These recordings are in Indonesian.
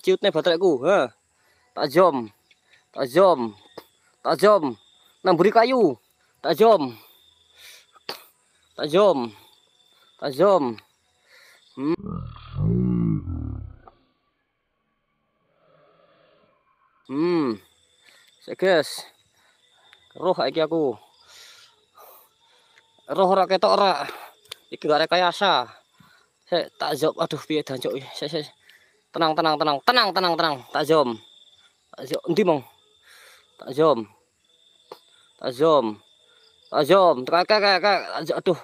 ciut nih baterai ku huh. tak zoom tak zoom tak zoom kayu tak zoom tak zoom tak zoom hmm. Hmm. Seges. Roh iki aku. Roh ora ketok ora. Iki gak rekayasa. Sek tak jawab aduh piye dancuk. Sek sek. tenang tenang tenang tenang tenang tenang tak zoom tak zoom nanti mong tak zoom tak zoom tak zoom kak kak kak aduh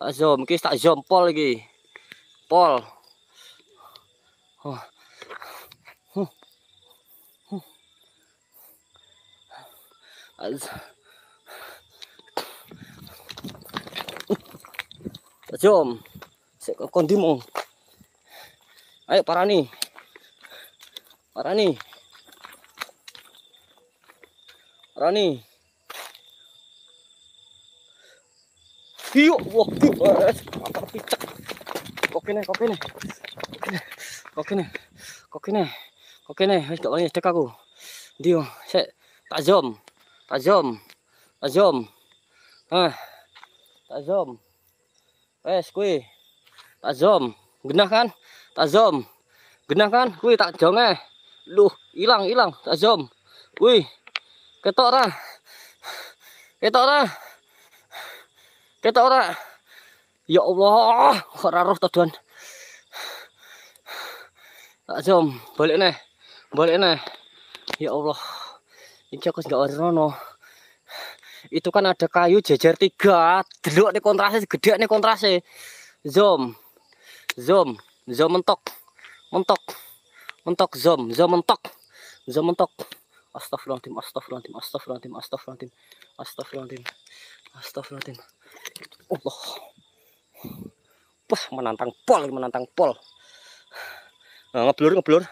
tak zoom kis tak zoom pol lagi pol huh. Tak jom. Saya kondi mong. Ayo Parani. Parani. Parani. Hiyo, wah, eh, apa picek. Koki nih, koki nih. Koki nih. Koki nih. Koki nih, wis gak wani cek aku. Dio, sik tak zoom. Tak zoom. Tak zoom. Ah. Tak zoom. Wes kui, Tak zoom. Genah kan? tak genah kan wih tak jonge eh. duh hilang Ilang, tak zoom wih ketok ra ketok ra ketok ra ya Allah ora roh tuan tak zoom balik nih balik nih ya Allah ini aku nggak ada itu kan ada kayu jejer tiga dulu nih kontrasnya gede nih kontrasnya zoom zoom Zo mentok. Mentok. Mentok zom, zo mentok. Zo mentok. Astagfirullahaladzim, astagfirullahaladzim, astagfirullahaladzim, astagfirullahaladzim, astagfirullahaladzim, astagfirullahaladzim. Allah. Wah, menantang pol, menantang pol. Nah, ngeblur, ngeblur.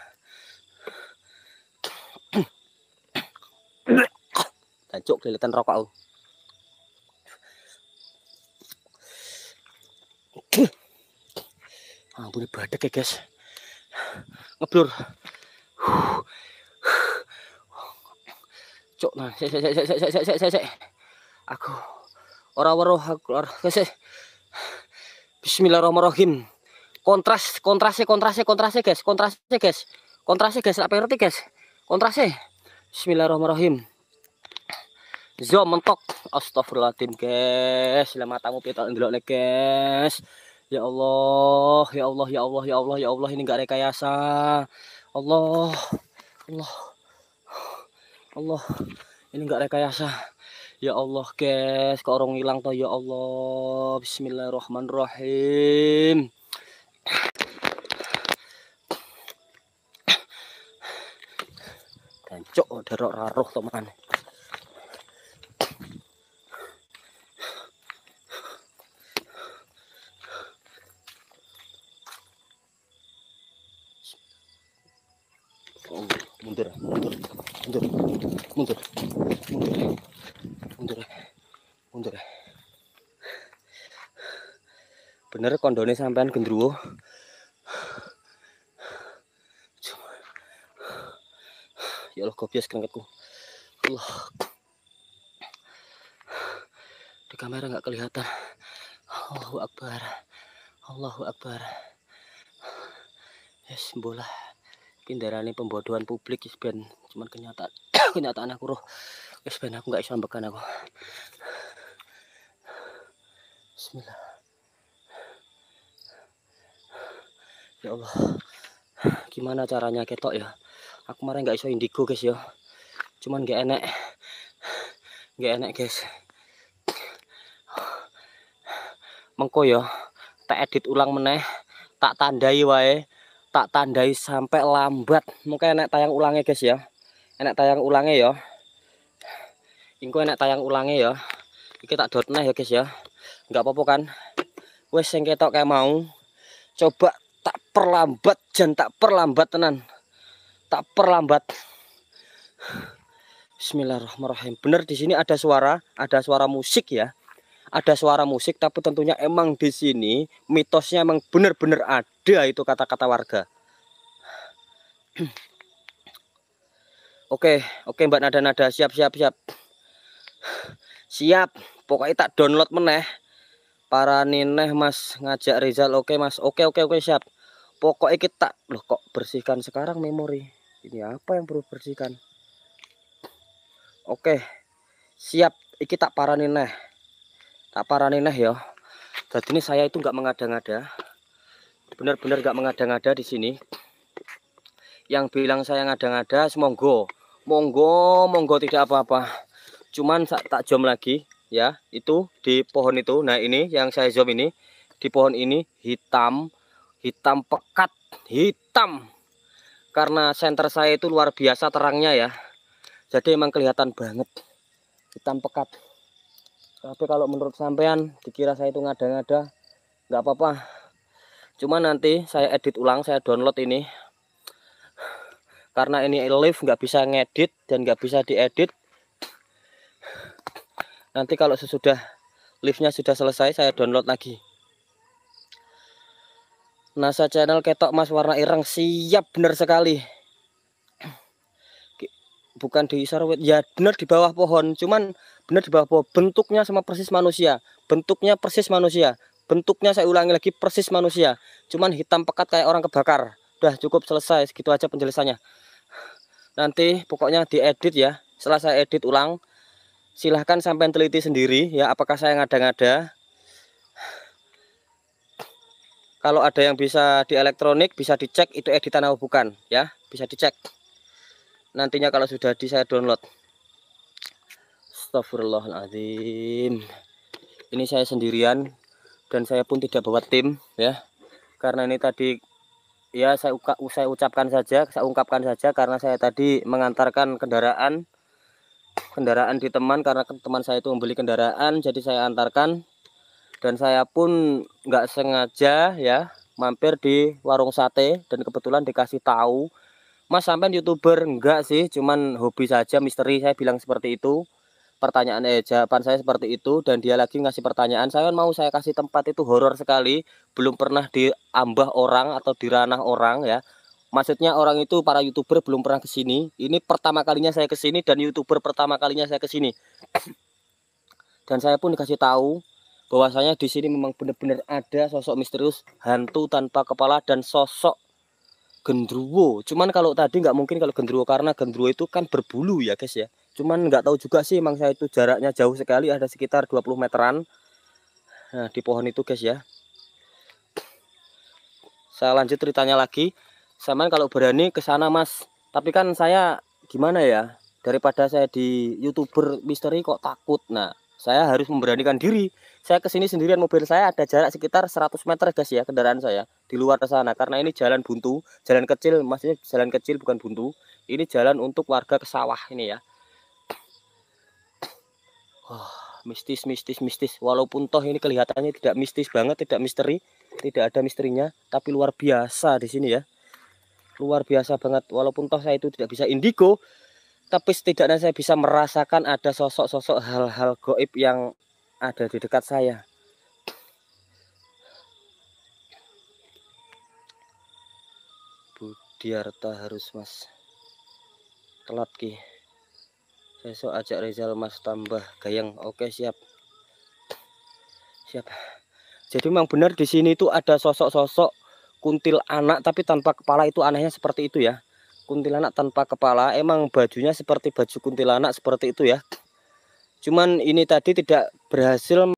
Tancuk kelihatan rokok aku. ampun badak ya guys ngeblur cok nah saya saya saya saya saya saya saya aku ora weruh aku ora guys, Bismillahirrahmanirrahim kontras kontrase kontrase kontrase guys kontrase guys Kontrase guys apa ngerti guys Kontrase. Bismillahirrahmanirrahim zom mentok astagfirullahaladzim guys Selamat tamu pita ndelok guys Ya Allah, ya Allah, ya Allah, ya Allah, ya Allah, ini enggak rekayasa. Allah, Allah, Allah, ini gak rekayasa. Ya Allah, guys, ke orang hilang toh ya Allah. Bismillahirrahmanirrahim. Cancok, derok raruh teman. mundur mundur bener kondone sampean gendruwo ya Allah gobias kerengketku Allah di kamera nggak kelihatan Allahu Akbar Allahu Akbar yes bola pindarane pembodohan publik isben, ben cuman kenyataan kenyataan aku roh guys ben aku nggak bisa ambekan aku Bismillah ya Allah gimana caranya ketok ya aku kemarin nggak iso indigo guys ya cuman nggak enak nggak enak guys mengko ya tak edit ulang meneh tak tandai wae tak tandai sampai lambat mungkin enak tayang ulangnya guys ya enak tayang ulangnya ya Ingku enak tayang ulangnya ya. Iki tak dot ya guys ya. Enggak apa-apa kan. Wes sing ketok kayak mau. Coba tak perlambat jan tak perlambat tenan. Tak perlambat. Bismillahirrahmanirrahim. Bener di sini ada suara, ada suara musik ya. Ada suara musik tapi tentunya emang di sini mitosnya emang bener-bener ada itu kata-kata warga. Oke, oke Mbak Nada Nada siap siap siap siap pokoknya tak download meneh para nineh mas ngajak Rizal oke mas oke oke oke siap pokoknya kita loh kok bersihkan sekarang memori ini apa yang perlu bersihkan oke siap iki tak para nineh tak para nineh ya jadi ini saya itu nggak mengada-ngada benar-benar nggak mengada-ngada di sini yang bilang saya ngada-ngada semonggo monggo monggo tidak apa-apa cuman tak jom lagi ya itu di pohon itu nah ini yang saya zoom ini di pohon ini hitam hitam pekat hitam karena senter saya itu luar biasa terangnya ya jadi emang kelihatan banget hitam pekat tapi kalau menurut sampean dikira saya itu ngada-ngada nggak apa-apa cuma nanti saya edit ulang saya download ini karena ini live nggak bisa ngedit dan nggak bisa diedit nanti kalau sesudah liftnya sudah selesai saya download lagi NASA channel ketok mas warna irang siap bener sekali bukan di sarawet ya bener di bawah pohon cuman bener di bawah pohon bentuknya sama persis manusia bentuknya persis manusia bentuknya saya ulangi lagi persis manusia cuman hitam pekat kayak orang kebakar udah cukup selesai segitu aja penjelasannya nanti pokoknya diedit ya setelah saya edit ulang silahkan sampai teliti sendiri ya apakah saya ngada-ngada kalau ada yang bisa di elektronik bisa dicek itu editan atau bukan ya bisa dicek nantinya kalau sudah di saya download Astagfirullahaladzim ini saya sendirian dan saya pun tidak bawa tim ya karena ini tadi ya saya, saya ucapkan saja saya ungkapkan saja karena saya tadi mengantarkan kendaraan kendaraan di teman karena teman saya itu membeli kendaraan jadi saya antarkan dan saya pun nggak sengaja ya mampir di warung sate dan kebetulan dikasih tahu Mas sampai youtuber enggak sih cuman hobi saja misteri saya bilang seperti itu pertanyaan eh jawaban saya seperti itu dan dia lagi ngasih pertanyaan saya mau saya kasih tempat itu horor sekali belum pernah diambah orang atau di ranah orang ya maksudnya orang itu para youtuber belum pernah ke sini ini pertama kalinya saya ke sini dan youtuber pertama kalinya saya ke sini dan saya pun dikasih tahu bahwasanya di sini memang benar-benar ada sosok misterius hantu tanpa kepala dan sosok gendruwo cuman kalau tadi nggak mungkin kalau gendruwo karena gendruwo itu kan berbulu ya guys ya cuman nggak tahu juga sih emang saya itu jaraknya jauh sekali ada sekitar 20 meteran nah di pohon itu guys ya saya lanjut ceritanya lagi Saman kalau berani ke sana Mas. Tapi kan saya gimana ya? Daripada saya di YouTuber misteri kok takut. Nah, saya harus memberanikan diri. Saya kesini sendirian mobil saya ada jarak sekitar 100 meter guys ya kendaraan saya di luar sana karena ini jalan buntu, jalan kecil, maksudnya jalan kecil bukan buntu. Ini jalan untuk warga ke sawah ini ya. Oh mistis mistis mistis walaupun toh ini kelihatannya tidak mistis banget tidak misteri tidak ada misterinya tapi luar biasa di sini ya luar biasa banget walaupun toh saya itu tidak bisa indigo tapi setidaknya saya bisa merasakan ada sosok-sosok hal-hal goib yang ada di dekat saya Budiarta harus mas telat ki besok ajak Rizal mas tambah gayeng. oke siap siap jadi memang benar di sini itu ada sosok-sosok kuntil anak tapi tanpa kepala itu anehnya seperti itu ya kuntilanak tanpa kepala emang bajunya seperti baju kuntilanak seperti itu ya cuman ini tadi tidak berhasil